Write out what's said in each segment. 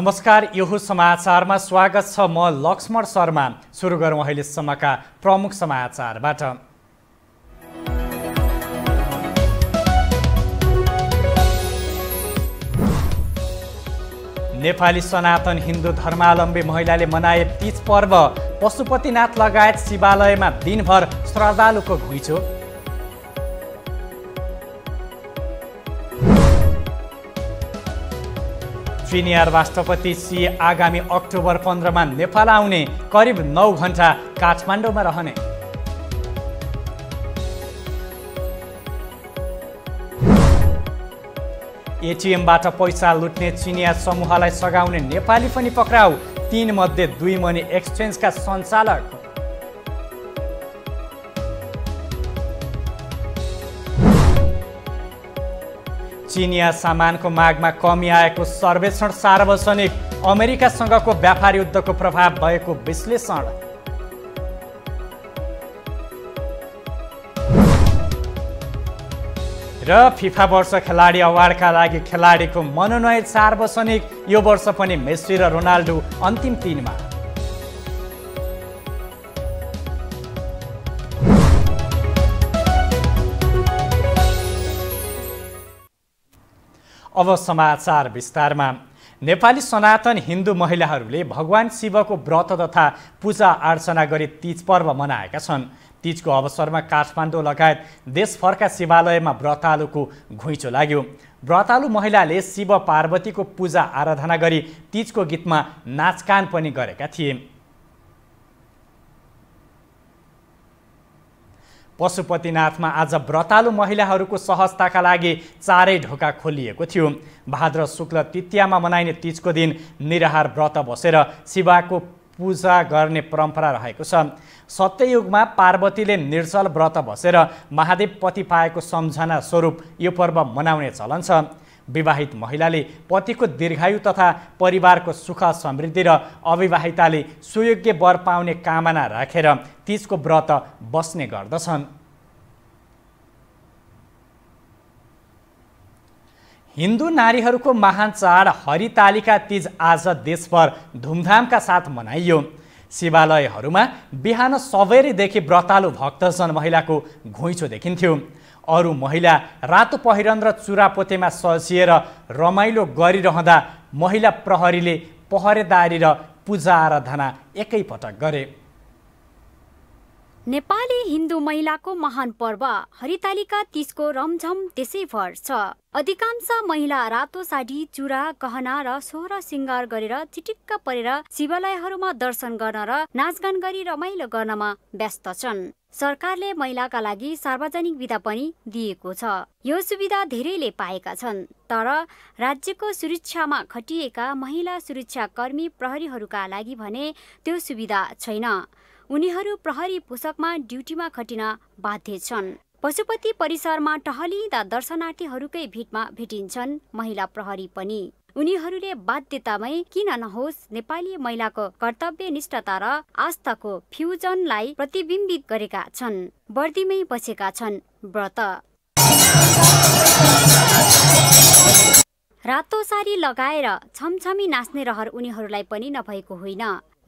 नमस्कार यो समाचारमा स्वागत छ म लक्ष्मण शर्मा सुरु गरौँ अहिलेसम्मका प्रमुख समाचारबाट नेपाली सनातन हिन्दू धर्मावलम्बी महिलाले मनाए तीज पर्व पशुपतिनाथ लगायत शिवालयमा दिनभर श्रद्धालुको घुइँचो चिनियर राष्ट्रपति सी आगामी अक्टोबर पन्ध्रमा नेपाल आउने करिब नौ घन्टा काठमाडौँमा रहने एटिएमबाट पैसा लुट्ने चिनिया समूहलाई सघाउने नेपाली पनि पक्राउ तिन मध्ये दुई मनी एक्सचेन्जका सञ्चालक चिनिया सामानको मागमा कमी आएको सर्वेक्षण सार्वजनिक अमेरिकासँगको व्यापार युद्धको प्रभाव भएको विश्लेषण र फिफा वर्ष खेलाडी अवार्डका लागि खेलाडीको मनोनयन सार्वजनिक यो वर्ष पनि मेस्सी र रोनाल्डो अन्तिम तिनमा अब समाचार विस्तारमा नेपाली सनातन हिन्दू महिलाहरूले भगवान शिवको व्रत तथा पूजा आर्चना गरी तिज पर्व मनाएका छन् तिजको अवसरमा काठमाडौँ लगायत देशभरका शिवालयमा व्रतालुको घुइँचो लाग्यो व्रतालु महिलाले शिव पार्वतीको पूजा आराधना गरी तिजको गीतमा नाचकान पनि गरेका थिए पशुपतिनाथमा आज व्रतालु महिलाहरूको सहजताका लागि चारै ढोका खोलिएको थियो भाद्र शुक्ल तृतीयामा मनाइने तिजको दिन निराहार व्रत बसेर शिवाको पूजा गर्ने परम्परा रहेको छ सत्ययुगमा पार्वतीले निर्जल व्रत बसेर महादेव पति पाएको सम्झना स्वरूप यो पर्व मनाउने चलन छ विवाहित महिलाले पतिको दीर्घायु तथा परिवारको सुख समृद्धि र अविवाहिताले सुयोग्य वर पाउने कामना राखेर रा, तिजको व्रत बस्ने गर्दछन् हिन्दू नारीहरूको महान चाड हरितालिका तिज आज देशभर धुमधामका साथ मनाइयो शिवालयहरूमा बिहान सबैदेखि व्रतालु भक्तजन महिलाको घुइँचो देखिन्थ्यो अरू महिला रातो पहिरन र चुरापोतेमा सजिएर रमाइलो गरिरहँदा महिला प्रहरीले पहरेदारी र पूजा आराधना एकैपटक गरे नेपाली हिन्दू महिलाको महान पर्व हरितालिका तिजको रमझम त्यसैभर छ अधिकांश महिला रातो साडी चुरा गहना र सोह्र सिङ्गार गरेर चिटिक्क परेर शिवालयहरूमा दर्शन गर्न र नाचगान गरी रमाइलो गर्नमा व्यस्त छन् सरकारले महिलाका लागि सार्वजनिक विधा पनि दिएको छ यो सुविधा धेरैले पाएका छन् तर राज्यको सुरक्षामा खटिएका महिला सुरक्षाकर्मी प्रहरीहरूका लागि भने त्यो सुविधा छैन उनीहरू प्रहरी पुस्तकमा ड्युटीमा खटिन बाध्य छन् पशुपति परिसरमा टहलिँदा दर्शनार्थीहरूकै भेटमा भेटिन्छन् महिला प्रहरी पनि उनीहरूले बाध्यतामै किन नहोस् नेपाली महिलाको कर्तव्य निष्ठता र आस्थाको फ्युजनलाई प्रतिबिम्बित गरेका छन् बर्दीमै बसेका छन् व्रत रातो सारी लगाएर छमछमी नाच्ने रहर उनीहरूलाई पनि नभएको होइन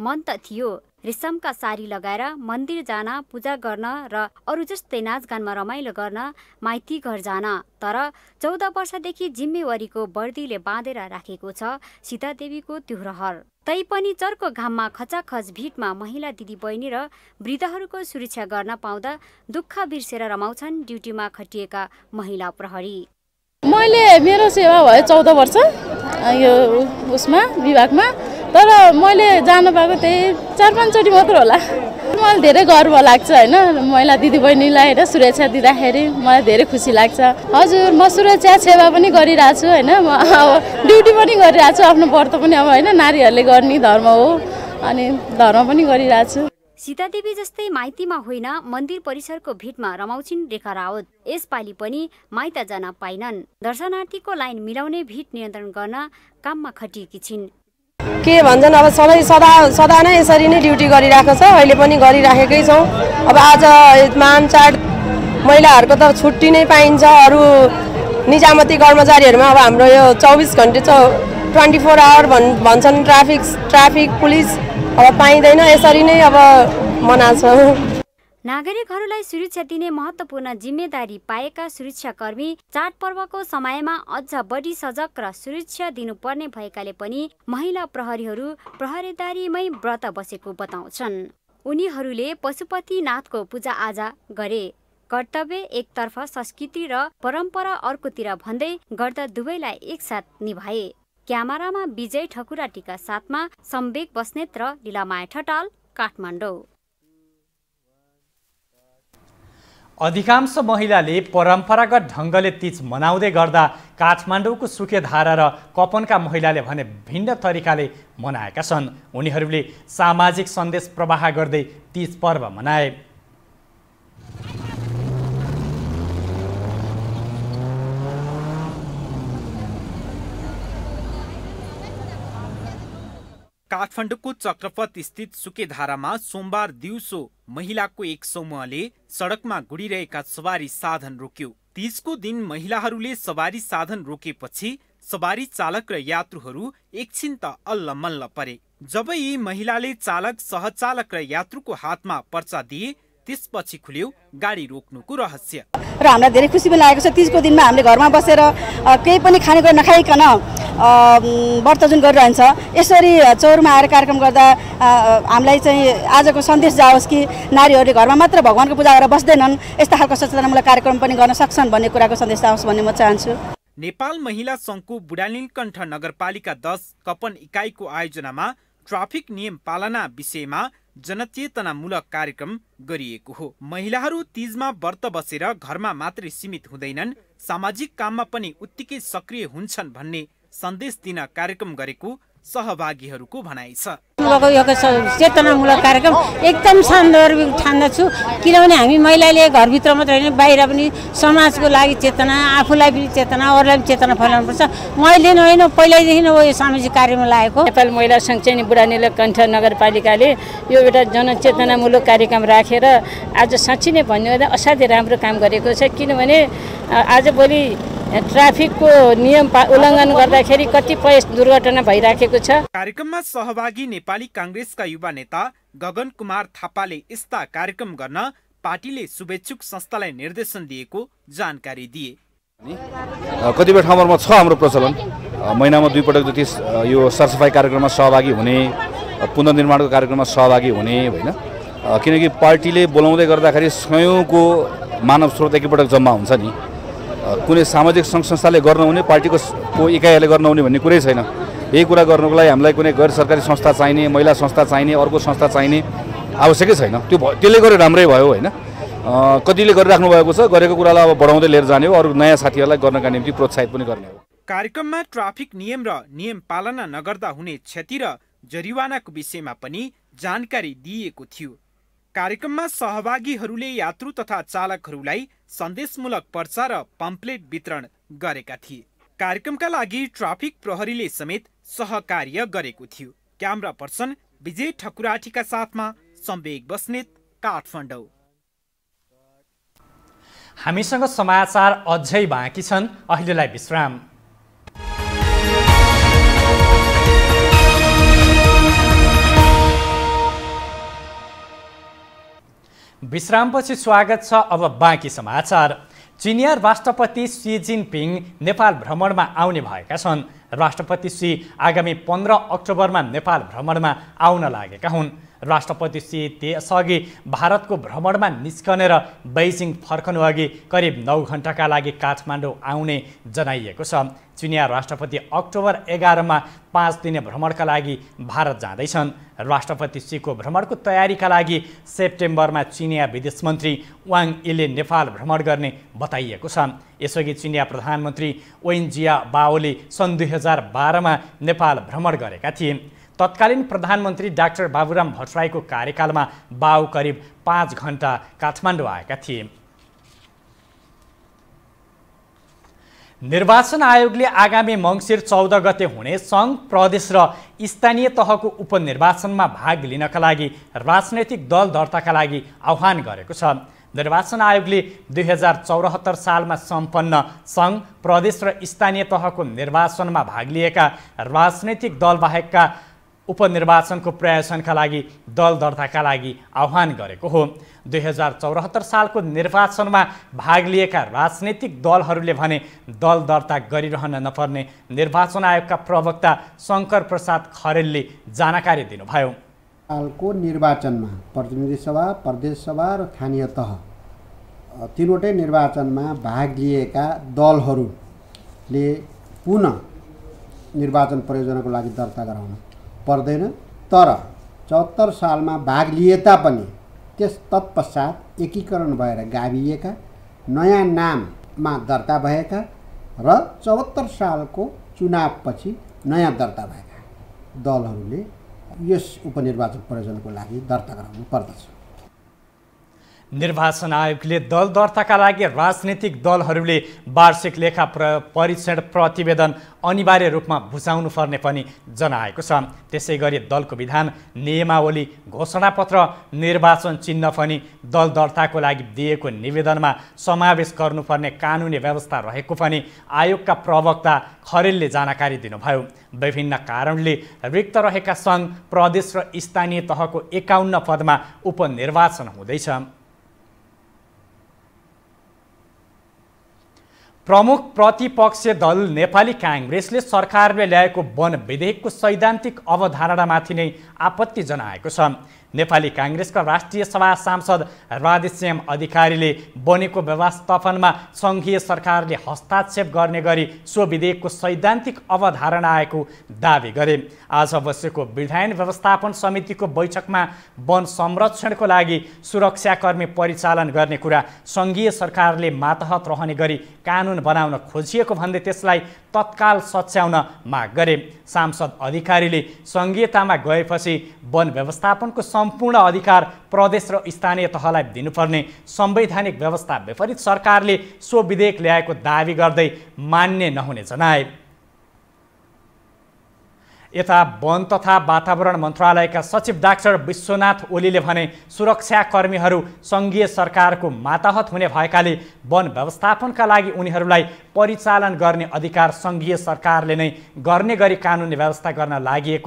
मन त थियो रेशमका सारी लगाएर मन्दिर जान पूजा गर्न र अरू जस्तै नाचगानमा रमाइलो गर्न माइती घर जान तर चौध वर्षदेखि जिम्मेवारीको बर्दीले बाँधेर राखेको छ सीतादेवीको त्यो रहर तैपनि चर्को घाममा खचाखच भिटमा महिला दिदी बहिनी र वृद्धहरूको सुरक्षा गर्न पाउँदा दुःख बिर्सेर रमाउँछन् ड्युटीमा खटिएका महिला प्रहरी मैले मेरो सेवा भयो चौध वर्ष यो उसमा विभागमा तर मैले जानु पाएको त्यही चार पाँचचोटि मात्र होला मलाई धेरै गर्व लाग्छ होइन महिला दिदीबहिनीलाई होइन सुरक्षा दिँदाखेरि मलाई धेरै खुसी लाग्छ हजुर म सुरक्षा सेवा पनि गरिरहेको छु होइन म अब ड्युटी पनि गरिरहेको छु आफ्नो व्रत पनि अब होइन नारीहरूले गर्ने धर्म हो अनि धर्म पनि गरिरहेको छु सीतादेवी जस्तै माइतीमा होइन मन्दिर परिसरको भिडमा रमाउँछिन् रेखा रावत यसपालि पनि माइत जान पाइनन् दर्शनार्थीको लाइन मिलाउने भिड नियन्त्रण गर्न काममा खटिएकी छिन् के भन्छन् अब सधैँ सदा सदा नै यसरी नै ड्युटी गरिरहेको छ अहिले पनि गरिराखेकै छौँ अब आज मान चाड महिलाहरूको त छुट्टी नै पाइन्छ अरू निजामती कर्मचारीहरूमा अब हाम्रो यो चौबिस घन्टे छ ट्वेन्टी फोर आवर भन् भन्छन् ट्राफिक ट्राफिक पुलिस अब पाइँदैन यसरी नै अब मनाउँछौँ नागरिकहरूलाई सुरक्षा दिने महत्त्वपूर्ण जिम्मेदारी पाएका सुरक्षाकर्मी चाडपर्वको समयमा अझ बढी सजग र सुरक्षा दिनुपर्ने भएकाले पनि महिला प्रहरीहरू प्रहरीदारीमै व्रत बसेको बताउँछन् उनीहरूले पशुपतिनाथको पूजाआजा गरे कर्तव्य एकतर्फ संस्कृति र परम्परा अर्कोतिर भन्दै गर्दा दुवैलाई एकसाथ निभाए क्यामेरामा विजय ठकुराटीका साथमा सम्वेक बस्नेत र लीलामाया ठटाल काठमाडौँ अधिकांश महिलाले परम्परागत ढङ्गले तिज मनाउँदै गर्दा काठमाडौँको सुकेधारा र कपनका महिलाले भने भिन्न तरिकाले मनाएका छन् उनीहरूले सामाजिक सन्देश प्रवाह गर्दै तिज पर्व मनाए काठमाडौँको चक्रपथ स्थित सुकेधारामा सोमबार दिउँसो महिलाको एक समूहले सडकमा गुडिरहेका सवारी साधन रोक्यो तिजको दिन महिलाहरूले सवारी साधन रोकेपछि सवारी चालक र यात्रुहरू एकछिन त अल्ल मल्ल परे जब यी महिलाले चालक सहचालक र यात्रुको हातमा पर्चा दिए त्यसपछि खुल्यो गाडी रोक्नुको रहस्य र हामीलाई धेरै खुसी पनि लागेको छ तिजको दिनमा हामीले घरमा बसेर केही पनि खानेकुरा नखाइकन व्रत जुन गरिरहन्छ यसरी चौरमा आएर कार्यक्रम गर्दा हामीलाई चाहिँ आजको सन्देश जाओस् कि नारीहरूले घरमा मात्र भगवान्को पूजा गरेर बस्दैनन् यस्ता खालको सचेतनामूलक कार्यक्रम पनि गर्न सक्छन् भन्ने कुराको सन्देश जाओस् भन्ने म चाहन्छु नेपाल महिला सङ्घको बुढानीलकण्ठ नगरपालिका दस कपन इकाइको आयोजनामा ट्राफिक नियम पालना विषयमा जनचेतनामूलक कार्यक्रम गरिएको हो महिलाहरू तिजमा व्रत बसेर घरमा मात्रै सीमित हुँदैनन् सामाजिक काममा पनि उत्तिकै सक्रिय हुन्छन् भन्ने सन्देश दिन कार्यक्रम गरेको सहभागीहरूको भनाइ छ चेतनामूलक कार्यक्रम एकदम सान्दर्भिक ठान्दछु किनभने हामी महिलाले घरभित्र मात्रै होइन बाहिर पनि समाजको लागि चेतना आफूलाई पनि चेतना अरूलाई पनि चेतना फैलाउनुपर्छ मैले नै होइन पहिल्यैदेखि नै यो सामाजिक कार्यमा लागेको नेपाल महिला सङ्घ चाहिँ बुढानीले कण्ठ नगरपालिकाले यो एउटा जनचेतनामूलक कार्यक्रम राखेर आज साँच्ची नै भन्यो भने असाध्यै राम्रो काम गरेको छ किनभने आजभोलि ट्राफिकको नियम उल्लङ्घन गर्दाखेरि कतिपय दुर्घटना भइराखेको छ कार्यक्रममा सहभागी नेपाली काङ्ग्रेसका युवा नेता गगन कुमार थापाले यस्ता कार्यक्रम गर्न पार्टीले शुभेच्छुक संस्थालाई निर्देशन दिएको जानकारी दिए कतिपय ठाउँहरूमा छ हाम्रो प्रचलन महिनामा दुईपटक जति यो सरसफाई कार्यक्रममा सहभागी हुने पुनर्निर्माणको कार्यक्रममा सहभागी हुने होइन किनकि पार्टीले बोलाउँदै गर्दाखेरि सयौँको मानव स्रोत एकैपटक जम्मा हुन्छ नि कुनै सामाजिक सङ्घ संस्थाले गर्नुहुने पार्टीको को इकाइहरूले गर्नुहुने भन्ने कुरै छैन यही कुरा गर्नुको लागि हामीलाई कुनै गैर सरकारी संस्था चाहिने महिला संस्था चाहिने अर्को संस्था चाहिने आवश्यकै छैन त्यो त्यसले गरेर राम्रै भयो होइन कतिले गरिराख्नु भएको छ गरेको कुरालाई अब बढाउँदै लिएर जाने हो अरू नयाँ साथीहरूलाई गर्नका निम्ति प्रोत्साहित पनि गर्ने हो कार्यक्रममा ट्राफिक नियम र नियम पालना नगर्दा हुने क्षति र जरिवानाको विषयमा पनि जानकारी दिइएको थियो कार्यक्रममा सहभागीहरूले यात्रु तथा चालकहरूलाई सन्देशमूलक पर्चा र पम्पलेट वितरण गरेका थिए कार्यक्रमका लागि ट्राफिक प्रहरीले समेत सहकार्य गरेको थियो क्यामरा पर्सन विजय ठकुराठीका साथमा सम्वेक बस्नेत काठमाडौँ हामीसँग समाचार अझै बाँकी छन् अहिलेलाई विश्राम विश्रामपछि स्वागत छ अब बाँकी समाचार चिनियर राष्ट्रपति सी जिनपिङ नेपाल भ्रमणमा आउने भएका छन् राष्ट्रपति सी आगामी पन्ध्र अक्टोबरमा नेपाल भ्रमणमा आउन लागेका हुन् राष्ट्रपति त्यसअघि भारतको भ्रमणमा निस्कनेर बेजिङ फर्कनु अघि करिब नौ घन्टाका लागि काठमाडौँ आउने जनाइएको छ चिनिया राष्ट्रपति अक्टोबर एघारमा पाँच दिने भ्रमणका लागि भारत जाँदैछन् राष्ट्रपति सीको भ्रमणको तयारीका लागि सेप्टेम्बरमा चिनिया विदेश मन्त्री वाङ इले नेपाल भ्रमण गर्ने बताइएको छ यसअघि चिनिया प्रधानमन्त्री जिया बाओले सन् दुई हजार बाह्रमा नेपाल भ्रमण गरेका थिए तत्कालीन प्रधानमन्त्री डाक्टर बाबुराम भट्टराईको कार्यकालमा बाउ करिब पाँच घन्टा काठमाडौँ आएका थिए निर्वाचन आयोगले आगामी मङ्सिर चौध गते हुने सङ्घ प्रदेश र स्थानीय तहको उपनिर्वाचनमा भाग लिनका लागि राजनैतिक दल दर्ताका लागि आह्वान गरेको छ निर्वाचन आयोगले दुई हजार चौरात्तर सालमा सम्पन्न सङ्घ प्रदेश र स्थानीय तहको निर्वाचनमा भाग लिएका राजनैतिक दलबाहेकका उपनिर्वाचनको प्रयासनका लागि दल दर्ताका लागि आह्वान गरेको हो दुई हजार चौरात्तर सालको निर्वाचनमा भाग लिएका राजनैतिक दलहरूले भने दल दर्ता गरिरहन नपर्ने निर्वाचन आयोगका प्रवक्ता शङ्कर प्रसाद खरेलले जानकारी दिनुभयो सालको निर्वाचनमा प्रतिनिधि सभा प्रदेश सभा र स्थानीय तह तिनवटै निर्वाचनमा भाग लिएका दलहरूले पुनः निर्वाचन प्रयोजनको लागि दर्ता गराउन पर्दैन तर चौहत्तर सालमा भाग लिए तापनि त्यस तत्पश्चात एकीकरण भएर गाभिएका नयाँ नाममा दर्ता भएका र चौहत्तर सालको चुनावपछि नयाँ दर्ता भएका दलहरूले यस उपनिर्वाचन प्रयोजनको लागि दर्ता गराउनु पर्दछ निर्वाचन आयोगले दल दर्ताका लागि राजनैतिक दलहरूले वार्षिक लेखा प्र परीक्षण प्रतिवेदन अनिवार्य रूपमा बुझाउनु पर्ने पनि जनाएको छ त्यसै गरी दलको विधान नियमावली घोषणापत्र निर्वाचन चिन्ह पनि दल दर्ताको लागि दिएको निवेदनमा समावेश गर्नुपर्ने कानुनी व्यवस्था रहेको पनि आयोगका प्रवक्ता खरेलले जानकारी दिनुभयो विभिन्न कारणले रिक्त रहेका सङ्घ प्रदेश र स्थानीय तहको एकाउन्न पदमा उपनिर्वाचन हुँदैछ प्रमुख प्रतिपक्ष दल नेपाली काङ्ग्रेसले सरकारले ल्याएको वन विधेयकको सैद्धान्तिक अवधारणामाथि नै आपत्ति जनाएको छ नेपाली काङ्ग्रेसका राष्ट्रिय सभा सांसद राधेश्याम अधिकारीले बनेको व्यवस्थापनमा सङ्घीय सरकारले हस्ताक्षेप गर्ने गरी सो विधेयकको सैद्धान्तिक अवधारणा आएको दावी गरे आज बसेको विधायन व्यवस्थापन समितिको बैठकमा वन संरक्षणको लागि सुरक्षाकर्मी परिचालन गर्ने कुरा सङ्घीय सरकारले मातहत रहने गरी कानुन बनाउन खोजिएको भन्दै त्यसलाई तत्काल सच्याउन माग गरे सांसद अधिकारीले सङ्घीयतामा गएपछि वन व्यवस्थापनको सम्पूर्ण अधिकार प्रदेश र स्थानीय तहलाई दिनुपर्ने संवैधानिक व्यवस्था विपरीत सरकारले सो विधेयक ल्याएको दावी गर्दै मान्य नहुने जनाए यता वन तथा वातावरण मन्त्रालयका सचिव डाक्टर विश्वनाथ ओलीले भने सुरक्षाकर्मीहरू सङ्घीय सरकारको माताहत हुने भएकाले वन व्यवस्थापनका लागि उनीहरूलाई परिचालन गर्ने अधिकार सङ्घीय सरकारले नै गर्ने गरी कानुनी व्यवस्था गर्न लागि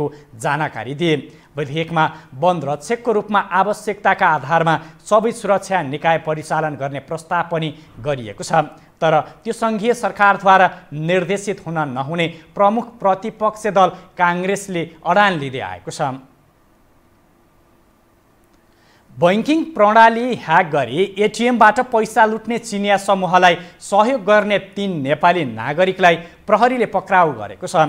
जानकारी दिए विधेयकमा वन रक्षकको रूपमा आवश्यकताका आधारमा सबै सुरक्षा निकाय परिचालन गर्ने प्रस्ताव पनि गरिएको छ तर त्यो सङ्घीय सरकारद्वारा निर्देशित हुन नहुने प्रमुख प्रतिपक्ष दल काङ्ग्रेसले अडान लिँदै आएको छ बैङ्किङ प्रणाली ह्याक गरी एटिएमबाट पैसा लुट्ने चिनिया समूहलाई सहयोग गर्ने तीन नेपाली नागरिकलाई प्रहरीले पक्राउ गरेको छ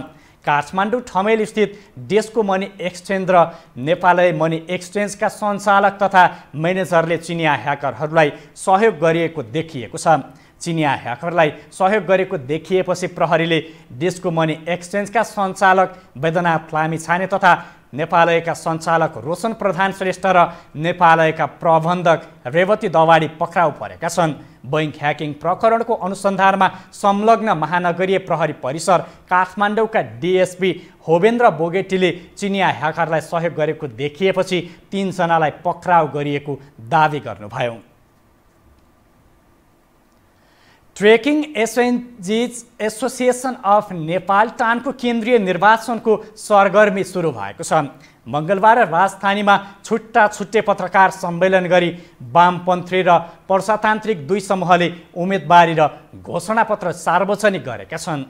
काठमाडौँ ठमेल स्थित देशको मनी एक्सचेन्ज र नेपालय मनी एक्सचेन्जका सञ्चालक तथा म्यानेजरले चिनिया ह्याकरहरूलाई सहयोग गरिएको देखिएको छ चिनिया ह्याकरलाई सहयोग गरेको देखिएपछि प्रहरीले डिस्को मनी एक्सचेन्जका सञ्चालक वेदनाथ छाने तथा नेपालयका सञ्चालक रोशन प्रधान श्रेष्ठ र नेपालयका प्रबन्धक रेवती दवाडी पक्राउ परेका छन् बैङ्क ह्याकिङ प्रकरणको अनुसन्धानमा संलग्न महानगरीय प्रहरी परिसर काठमाडौँका डिएसपी होवेन्द्र बोगेटीले चिनिया ह्याकरलाई सहयोग गरेको देखिएपछि तिनजनालाई पक्राउ गरिएको दावी गर्नुभयो ट्रेकिङ एसएनजिज एसोसिएसन अफ नेपाल टानको केन्द्रीय निर्वाचनको सरगर्मी सुरु भएको छ मङ्गलबार राजधानीमा छुट्टा छुट्टे पत्रकार सम्मेलन गरी वामपन्थी र प्रजातान्त्रिक दुई समूहले उम्मेदवारी र घोषणापत्र सार्वजनिक गरेका छन्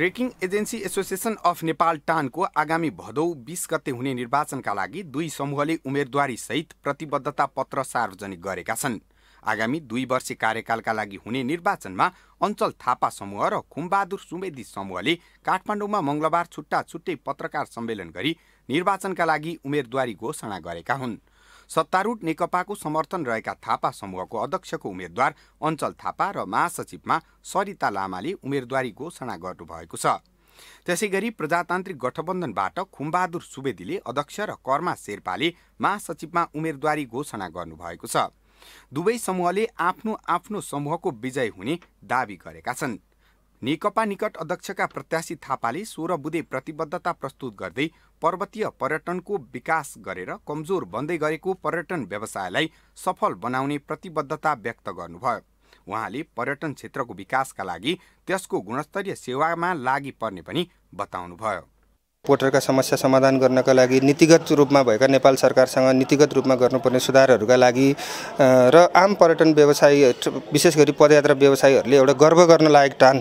trekking agency association of Nepal टानको आगामी भदौ बिस गते हुने निर्वाचनका लागि दुई समूहले उम्मेदवारी सहित प्रतिबद्धता पत्र सार्वजनिक गरेका छन् आगामी दुई वर्ष कार्यकालका लागि हुने निर्वाचनमा अञ्चल थापा समूह र खुम्बहादुर सुवेदी समूहले काठमाडौँमा मङ्गलबार छुट्टा छुट्टै पत्रकार सम्मेलन गरी निर्वाचनका लागि उम्मेदवारी घोषणा गरेका हुन् सत्तारूढ नेकपाको समर्थन रहेका थापा समूहको अध्यक्षको उम्मेद्वार अञ्चल थापा र महासचिवमा सरिता लामाले उम्मेद्वारी घोषणा गर्नुभएको छ त्यसै गरी प्रजातान्त्रिक गठबन्धनबाट खुम्बहादुर सुवेदीले अध्यक्ष र कर्मा शेर्पाले महासचिवमा उम्मेद्वारी घोषणा गर्नुभएको छ दुवै समूहले आफ्नो आफ्नो समूहको विजय हुने दावी गरेका छन् नेकपा निकट अध्यक्षका प्रत्याशी थापाले सोह्र बुधे प्रतिबद्धता प्रस्तुत गर्दै पर्वतीय पर्यटनको विकास गरेर कमजोर बन्दै गरेको पर्यटन व्यवसायलाई सफल बनाउने प्रतिबद्धता व्यक्त गर्नुभयो उहाँले पर्यटन क्षेत्रको विकासका लागि त्यसको गुणस्तरीय सेवामा लागि पर्ने पनि बताउनुभयो पोर्टरका समस्या समाधान गर्नका लागि नीतिगत रूपमा भएका नेपाल सरकारसँग नीतिगत रूपमा गर्नुपर्ने सुधारहरूका लागि र आम पर्यटन व्यवसाय विशेष गरी पदयात्रा व्यवसायीहरूले एउटा गर्व गर्न लायक टान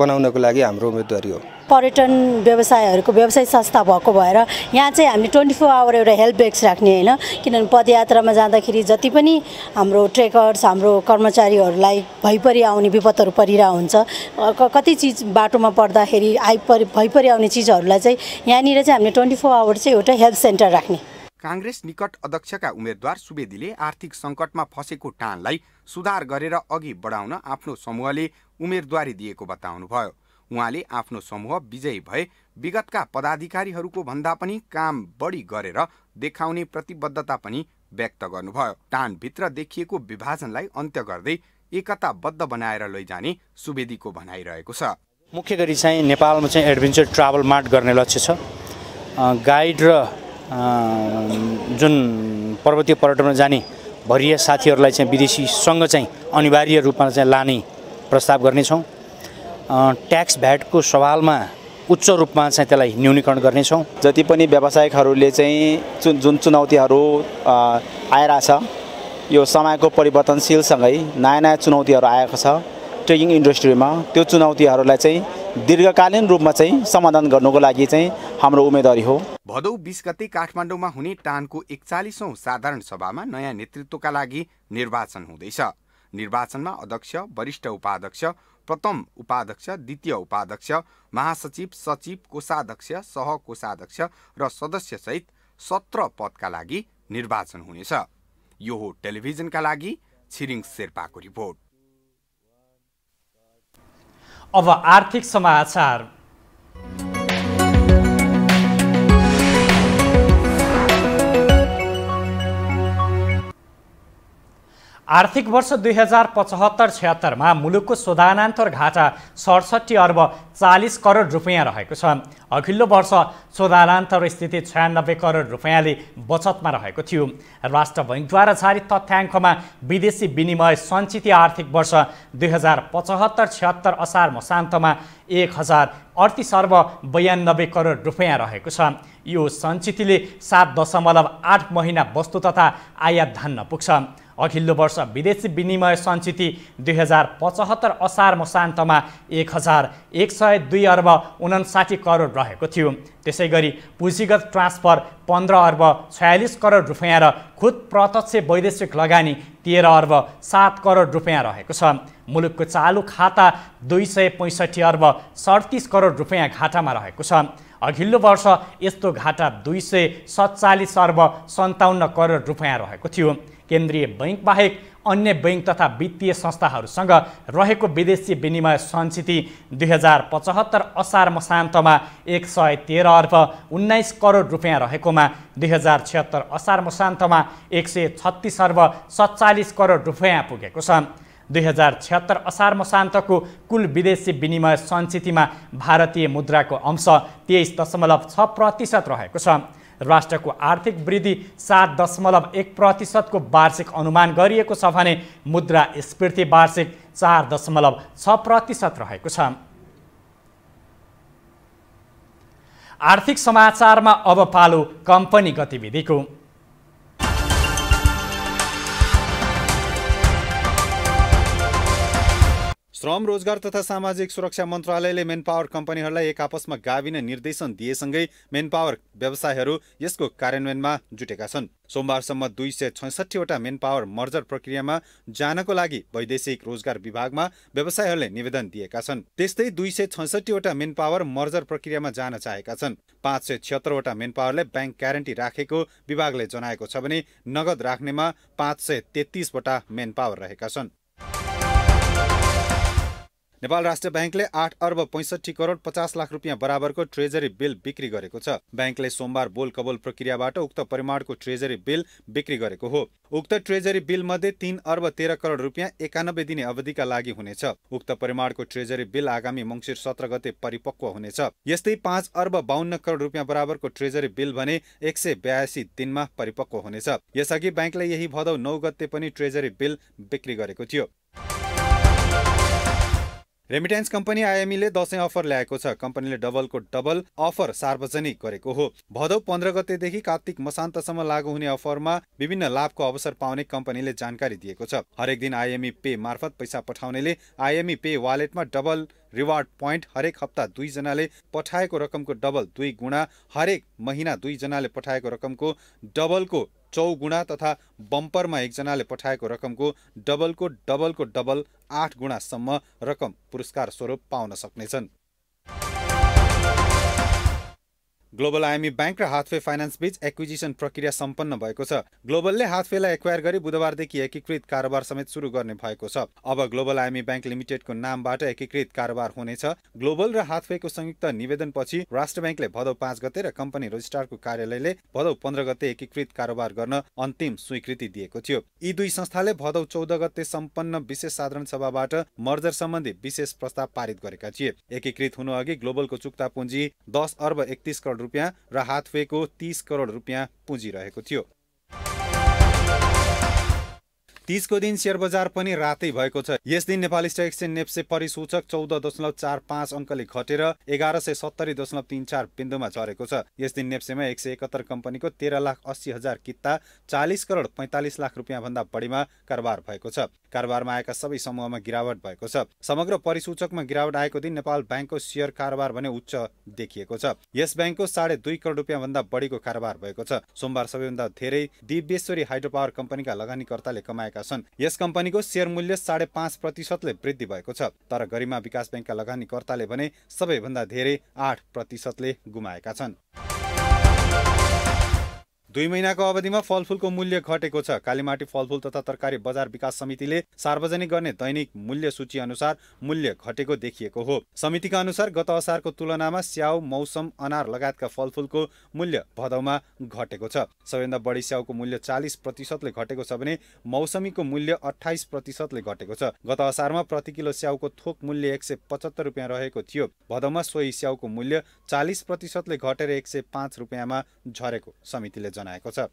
बनाउनको लागि हाम्रो उम्मेदवारी हो पर्यटन व्यवसायहरूको व्यवसाय संस्था भएको भएर यहाँ चाहिँ हामीले ट्वेन्टी फोर आवर एउटा हेल्प डेस्क राख्ने होइन किनभने पदयात्रामा जाँदाखेरि जति पनि हाम्रो ट्रेकर्स हाम्रो कर्मचारीहरूलाई भइपरि आउने विपदहरू परिरहेको हुन्छ कति चिज बाटोमा पर्दाखेरि आइपरि भइपरि आउने चिजहरूलाई चाहिँ यहाँनिर चाहिँ हामीले ट्वेन्टी फोर आवर चाहिँ एउटा हेल्प सेन्टर राख्ने काङ्ग्रेस निकट अध्यक्षका उम्मेद्वार सुवेदीले आर्थिक सङ्कटमा फँसेको टानलाई सुधार गरेर अघि बढाउन आफ्नो समूहले उम्मेदवारी दिएको बताउनुभयो उहाँले आफ्नो समूह विजयी भए विगतका पदाधिकारीहरूको भन्दा पनि काम बढी गरेर देखाउने प्रतिबद्धता पनि व्यक्त गर्नुभयो टानभित्र देखिएको विभाजनलाई अन्त्य गर्दै एकताबद्ध बनाएर लैजाने सुवेदीको भनाइरहेको छ मुख्य गरी चाहिँ नेपालमा चाहिँ एडभेन्चर ट्राभल मार्ट गर्ने लक्ष्य छ गाइड र जुन पर्वतीय पर्यटनमा जाने भरिया साथीहरूलाई चाहिँ विदेशीसँग चाहिँ अनिवार्य रूपमा चाहिँ लाने प्रस्ताव गर्नेछौँ ट्याक्स भ्याटको सवालमा उच्च रूपमा चाहिँ त्यसलाई न्यूनीकरण गर्नेछौँ जति पनि व्यावसायिकहरूले चाहिँ जुन जुन चुनौतीहरू आइरहेछ यो समयको परिवर्तनशीलसँगै नयाँ नयाँ चुनौतीहरू आएको छ ट्रेकिङ इन्डस्ट्रीमा त्यो चुनौतीहरूलाई चाहिँ दीर्घकालीन रूपमा चाहिँ समाधान गर्नुको लागि चाहिँ हाम्रो उम्मेदवारी हो भदौ बिस गते काठमाडौँमा हुने टानको एकचालिसौँ साधारण सभामा नयाँ नेतृत्वका लागि निर्वाचन हुँदैछ निर्वाचनमा अध्यक्ष वरिष्ठ उपाध्यक्ष प्रथम उपाध्यक्ष द्वितीय उपाध्यक्ष महासचिव सचिव कोषाध्यक्ष कोषाध्यक्ष र सदस्यसहित सत्र पदका लागि निर्वाचन हुनेछ यो हो टेलिभिजनका लागि छिरिङ शेर्पाको रिपोर्ट अब आर्थिक समाचार आर्थिक वर्ष दुई हजार पचहत्तर छिहत्तरमा मुलुकको शोधानान्तर घाटा सडसठी अर्ब चालिस करोड रुपियाँ रहेको छ अघिल्लो वर्ष शोधानान्तर स्थिति छयानब्बे करोड रुपियाँले बचतमा रहेको थियो राष्ट्र बैङ्कद्वारा जारी तथ्याङ्कमा विदेशी विनिमय सञ्चित आर्थिक वर्ष दुई हजार पचहत्तर छ्यात्तर असार मसान्तमा एक हजार अडतिस अर्ब बयानब्बे करोड रुपियाँ रहेको छ यो सञ्चितले सात दशमलव आठ महिना वस्तु तथा आयात धान्न पुग्छ अघिल्लो वर्ष विदेशी विनिमय सञ्चित दुई हजार पचहत्तर असार मसान्तमा एक हजार एक सय दुई अर्ब उनासाठी करोड रहेको थियो त्यसै गरी पुँजीगत ट्रान्सफर पन्ध्र अर्ब छयालिस करोड रुपियाँ र खुद प्रत्यक्ष वैदेशिक लगानी तेह्र अर्ब सात करोड रुपियाँ रहेको छ मुलुकको चालु खाता दुई सय पैँसठी अर्ब सडतिस करोड रुपियाँ घाटामा रहेको छ अघिल्लो वर्ष यस्तो घाटा दुई सय सत्तालिस अर्ब सन्ताउन्न करोड रुपियाँ रहेको थियो केन्द्रीय बैङ्क बाहेक अन्य बैङ्क तथा वित्तीय संस्थाहरूसँग रहेको विदेशी विनिमय संस्थिति दुई हजार पचहत्तर असार मसान्तमा एक सय तेह्र अर्ब उन्नाइस करोड रुपियाँ रहेकोमा दुई हजार छिहत्तर असार मसान्तमा एक सय छत्तिस अर्ब सत्तालिस करोड रुपियाँ पुगेको छ दुई हजार छिहत्तर असार मसान्तको कुल विदेशी विनिमय संस्थितिमा भारतीय मुद्राको अंश तेइस दशमलव छ प्रतिशत रहेको छ राष्ट्रको आर्थिक वृद्धि सात दशमलव एक प्रतिशतको वार्षिक अनुमान गरिएको छ भने मुद्रास्फीति वार्षिक चार दशमलव छ प्रतिशत रहेको छ आर्थिक समाचारमा अब पालो कम्पनी गतिविधिको श्रम रोजगार तथा सामाजिक सुरक्षा मन्त्रालयले मेन पावर कम्पनीहरूलाई एक आपसमा गाविन निर्देशन दिएसँगै मेन पावर व्यवसायहरू यसको कार्यान्वयनमा जुटेका छन् सोमबारसम्म दुई सय छैसठीवटा मेन पावर मर्जर प्रक्रियामा जानको लागि वैदेशिक रोजगार विभागमा व्यवसायहरूले निवेदन दिएका छन् त्यस्तै दुई सय छैसठीवटा मेन पावर मर्जर प्रक्रियामा जान चाहेका छन् पाँच सय छिहत्तरवटा मेन पावरले ब्याङ्क ग्यारेन्टी राखेको विभागले जनाएको छ भने नगद राख्नेमा पाँच सय तेत्तिसवटा मेन पावर रहेका छन् नेपाल राष्ट्र ब्याङ्कले आठ अर्ब पैँसठी करोड पचास लाख रुपियाँ बराबरको ट्रेजरी बिल बिक्री गरेको छ ब्याङ्कले सोमबार बोलकबोल प्रक्रियाबाट उक्त परिमाणको ट्रेजरी बिल बिक्री गरेको हो उक्त ट्रेजरी बिल मध्ये तीन अर्ब तेह्र करोड रुपियाँ एकानब्बे दिने अवधिका लागि हुनेछ उक्त परिमाणको ट्रेजरी बिल आगामी मङ्सिर सत्र गते परिपक्व हुनेछ यस्तै पाँच अर्ब बाहन्न करोड रुपियाँ बराबरको ट्रेजरी बिल भने एक सय बयासी दिनमा परिपक्व हुनेछ यसअघि ब्याङ्कले यही भदौ नौ गते पनि ट्रेजरी बिल बिक्री गरेको थियो रेमिटेन्स कम्पनी आइएमईले दसैँ अफर ल्याएको छ कम्पनीले डबलको डबल अफर सार्वजनिक गरेको हो भदौ पन्ध्र गतेदेखि कार्तिक मसान्तसम्म लागू हुने अफरमा विभिन्न लाभको अवसर पाउने कम्पनीले जानकारी दिएको छ हरेक दिन आइएमई पे e मार्फत पैसा पठाउनेले आइएमई पे वालेटमा डबल रिवार्ड पोइन्ट हरेक हप्ता दुईजनाले पठाएको रकमको डबल दुई गुणा हरेक महिना दुईजनाले पठाएको रकमको डबलको चौगुणा तथा बम्परमा एकजनाले पठाएको रकमको डबलको डबलको डबल आठ गुणासम्म रकम पुरस्कार स्वरूप पाउन सक्नेछन् ग्लोबल आइएमई ब्याङ्क र हातफे फाइनान्स बीच एक्विजिसन प्रक्रिया सम्पन्न भएको छ ग्लोबलले हातफेलाई एक्वायर गरी बुधबारदेखि एकीकृत कारोबार समेत सुरु गर्ने भएको छ अब ग्लोबल आइएमई ब्याङ्क लिमिटेडको नामबाट एकीकृत कारोबार हुनेछ ग्लोबल र हातफेको संयुक्त निवेदनपछि राष्ट्र ब्याङ्कले भदौ पाँच गते र कम्पनी रजिस्ट्रारको कार्यालयले भदौ पन्ध्र गते एकीकृत कारोबार गर्न अन्तिम स्वीकृति दिएको थियो यी दुई संस्थाले भदौ चौध गते सम्पन्न विशेष साधारण सभाबाट मर्जर सम्बन्धी विशेष प्रस्ताव पारित गरेका थिए एकीकृत हुनु अघि ग्लोबलको चुक्ता पुँजी दस अर्ब एकतिस करोड रुपियाँ र हातवेको तीस करोड रुपियाँ पुँजी रहेको थियो तिजको दिन सेयर बजार पनि रातै भएको छ यस दिन नेपाली स्टक एक्सचेन्ज नेप्से परिसूचक चौध दशमलव चार पाँच अङ्कले घटेर एघार सय सत्तरी दशमलव तिन चार बिन्दुमा झरेको छ यस दिन नेप्सेमा एक सय एकहत्तर कम्पनीको तेह्र लाख अस्सी हजार कित्ता चालिस करोड पैँतालिस लाख रुपियाँभन्दा बढीमा कारोबार भएको छ कारोबारमा आएका सबै समूहमा गिरावट भएको छ समग्र परिसूचकमा गिरावट आएको दिन नेपाल ब्याङ्कको सेयर कारोबार भने उच्च देखिएको छ यस ब्याङ्कको साढे दुई करोड रुपियाँ भन्दा बढीको कारोबार भएको छ सोमबार सबैभन्दा धेरै दिव्येश्वरी हाइड्रो पावर कम्पनीका लगानीकर्ताले कमाएका छन् यस कम्पनीको सेयर मूल्य साढे पाँच प्रतिशतले वृद्धि भएको छ तर गरिमा विकास ब्याङ्कका लगानीकर्ताले भने सबैभन्दा धेरै आठ प्रतिशतले गुमाएका छन् दुई महिनाको अवधिमा फलफुलको मूल्य घटेको छ कालीमाटी फलफुल तथा तरकारी बजार विकास समितिले सार्वजनिक गर्ने दैनिक मूल्य सूची अनुसार मूल्य घटेको देखिएको हो समितिका अनुसार गत असारको तुलनामा स्याउ मौसम अनार लगायतका फलफुलको मूल्य भदौमा घटेको छ सबैभन्दा बढी स्याउको मूल्य चालिस प्रतिशतले घटेको छ भने मौसमीको मूल्य अठाइस प्रतिशतले घटेको छ गत असारमा प्रति किलो स्याउको थोक मूल्य एक सय पचहत्तर रुपियाँ रहेको थियो भदौमा सोही स्याउको मूल्य चालिस प्रतिशतले घटेर एक सय पाँच रुपियाँमा झरेको समितिले जनाएको छ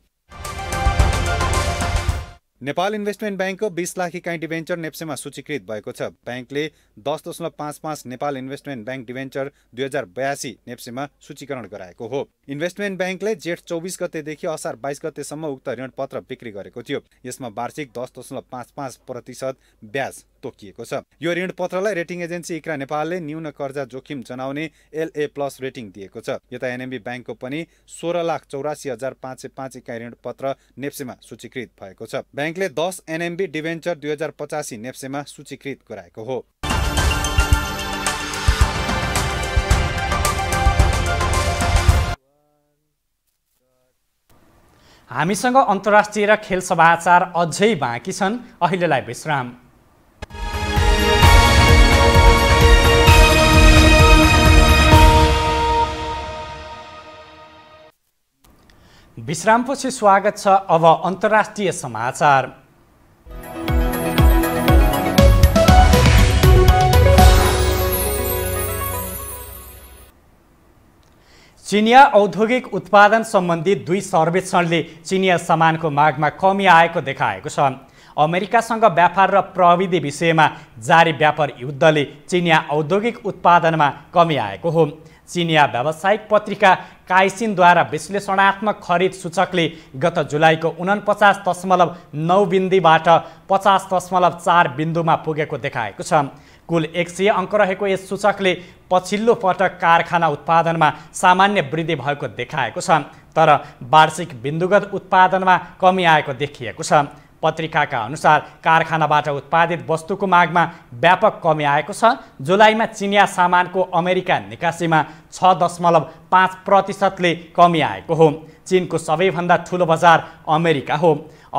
नेपाल इन्भेस्टमेन्ट ब्याङ्कको बिस लाखी काहीँ डिभेन्चर नेप्सेमा सूचीकृत भएको छ ब्याङ्कले दस दशमलव पाँच पाँच नेपाल इन्भेस्टमेन्ट ब्याङ्क डिभेन्चर दुई हजार बयासी नेप्सेमा सूचीकरण गराएको हो इन्भेस्टमेन्ट ब्याङ्कले जेठ चौबिस गतेदेखि असार बाइस गतेसम्म उक्त ऋणपत्र बिक्री गरेको थियो यसमा वार्षिक दस दशमलव पाँच पाँच प्रतिशत ब्याज तोकिएको छ यो ऋणपत्रलाई रेटिङ एजेन्सी इक्रा नेपालले न्यून कर्जा जोखिम जनाउने एलए प्लस रेटिङ दिएको छ यता एनएमबी ब्याङ्कको पनि सोह्र लाख चौरासी हजार पाँच सय पाँच इकाइ ऋणपत्र नेप्सेमा सूचीकृत भएको छ ब्याङ्कले दस एनएमबी डिभेन्चर दुई हजार पचासी नेप्सेमा सूचीकृत गराएको हो हामीसँग अन्तर्राष्ट्रिय र खेल समाचार अझै बाँकी छन् अहिलेलाई विश्राम विश्रामपछि स्वागत छ अब अन्तर्राष्ट्रिय समाचार चिनिया औद्योगिक उत्पादन सम्बन्धी दुई सर्वेक्षणले चिनिया सामानको मागमा कमी आएको देखाएको छ अमेरिकासँग व्यापार र प्रविधि विषयमा जारी व्यापार युद्धले चिनिया औद्योगिक उत्पादनमा कमी आएको हो चिनिया व्यावसायिक पत्रिका काइसिनद्वारा विश्लेषणात्मक खरिद सूचकले गत जुलाईको उनपचास दशमलव नौ बिन्दुबाट पचास दशमलव चार बिन्दुमा पुगेको देखाएको छ कुल एक सय अङ्क रहेको यस सूचकले पछिल्लो पटक कारखाना उत्पादनमा सामान्य वृद्धि भएको देखाएको छ तर वार्षिक बिन्दुगत उत्पादनमा कमी आएको देखिएको छ पत्रिकाका अनुसार कारखानाबाट उत्पादित वस्तुको मागमा व्यापक कमी आएको छ जुलाईमा चिनिया सामानको अमेरिका निकासीमा छ दशमलव पाँच प्रतिशतले कमी आएको हो चिनको सबैभन्दा ठुलो बजार अमेरिका हो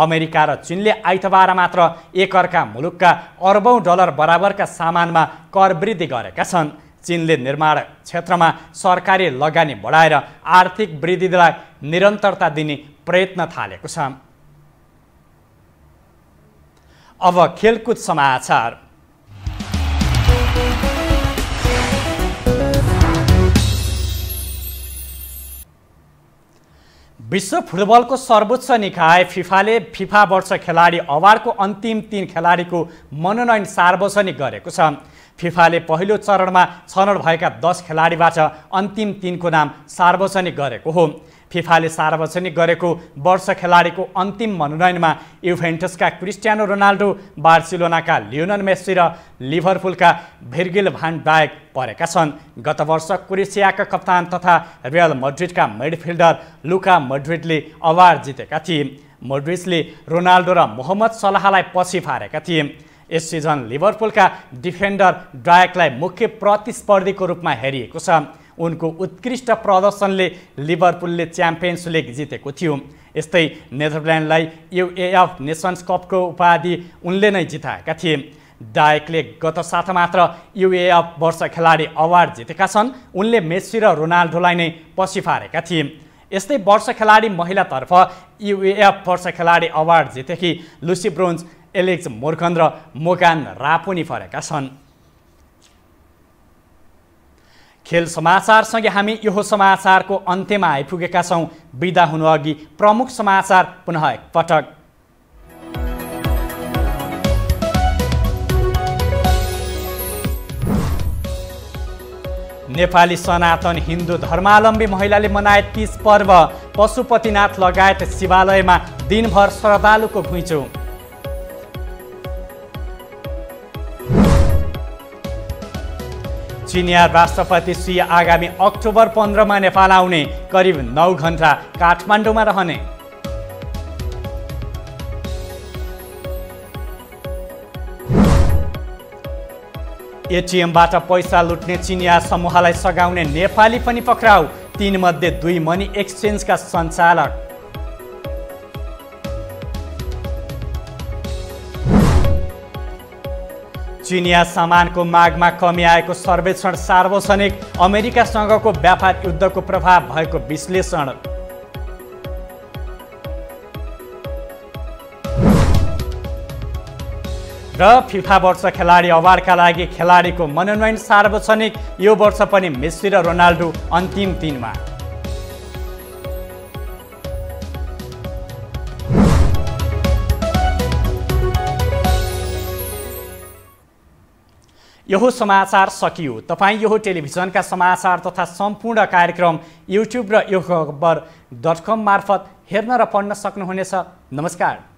अमेरिका र चिनले आइतबार मात्र एकअर्का मुलुकका अर्बौँ डलर बराबरका सामानमा कर वृद्धि गरेका छन् चिनले निर्माण क्षेत्रमा सरकारी लगानी बढाएर आर्थिक वृद्धिलाई निरन्तरता दिने प्रयत्न थालेको छ अब खेलकुद समाचार विश्व फुटबलको सर्वोच्च निकाय फिफाले फिफा वर्ष खेलाडी अवार्डको अन्तिम तिन खेलाडीको मनोनयन सार्वजनिक गरेको छ फिफाले पहिलो चरणमा छनौट भएका दस खेलाडीबाट अन्तिम तिनको नाम सार्वजनिक गरेको हो फिफाले सार्वजनिक गरेको वर्ष खेलाडीको अन्तिम मनोनयनमा युभेन्टसका क्रिस्टियानो रोनाल्डो बार्सिलोनाका लियोनल मेस्सी र लिभरपुलका भिर्गिल भान डायक परेका छन् गत वर्ष क्रोएसियाका कप्तान तथा रियल मड्रिडका मिडफिल्डर लुका मड्रिडले अवार्ड जितेका थिए मड्रिड्सले रोनाल्डो र मोहम्मद सलाहलाई पछि फारेका थिए यस सिजन लिभरपुलका डिफेन्डर ड्रायकलाई मुख्य प्रतिस्पर्धीको रूपमा हेरिएको छ उनको उत्कृष्ट प्रदर्शनले लिभरपुलले च्याम्पियन्स लिग जितेको थियो यस्तै नेदरल्यान्डलाई युएएफ नेसन्स कपको उपाधि उनले नै जिताएका थिए डायकले गत साथ मात्र युएएफ वर्ष खेलाडी अवार्ड जितेका छन् उनले मेस्सी र रोनाल्डोलाई नै पछि फारेका थिए यस्तै वर्ष खेलाडी महिलातर्फ युएएफ वर्ष खेलाडी अवार्ड जितेकी लुसी ब्रोन्ज एलेक्स मोर्खन र मोकान रापुनी फरेका छन् खेल समाचारसँगै हामी यो समाचारको अन्त्यमा आइपुगेका छौँ बिदा हुनुअघि प्रमुख समाचार पुनः पटक नेपाली सनातन हिन्दू धर्मावलम्बी महिलाले मनाए तिज पर्व पशुपतिनाथ लगायत शिवालयमा दिनभर श्रद्धालुको घुइँचो चिनियार राष्ट्रपति सी आगामी अक्टोबर पन्ध्रमा नेपाल आउने करिब नौ घन्टा काठमाडौँमा रहने एटिएमबाट पैसा लुट्ने चिनिया समूहलाई सघाउने नेपाली पनि पक्राउ तिनमध्ये दुई मनी एक्सचेन्जका सञ्चालक चिनिया सामानको मागमा कमी आएको सर्वेक्षण सार्वजनिक अमेरिकासँगको व्यापार युद्धको प्रभाव भएको विश्लेषण र फिफा वर्ष खेलाडी अवार्डका लागि खेलाडीको मनोनयन सार्वजनिक यो वर्ष पनि मेस्सी र रोनाल्डो अन्तिम दिनमा यो समाचार सकियो तपाईँ यो टेलिभिजनका समाचार तथा सम्पूर्ण कार्यक्रम युट्युब र यो खबर डट कम मार्फत हेर्न र पढ्न सक्नुहुनेछ नमस्कार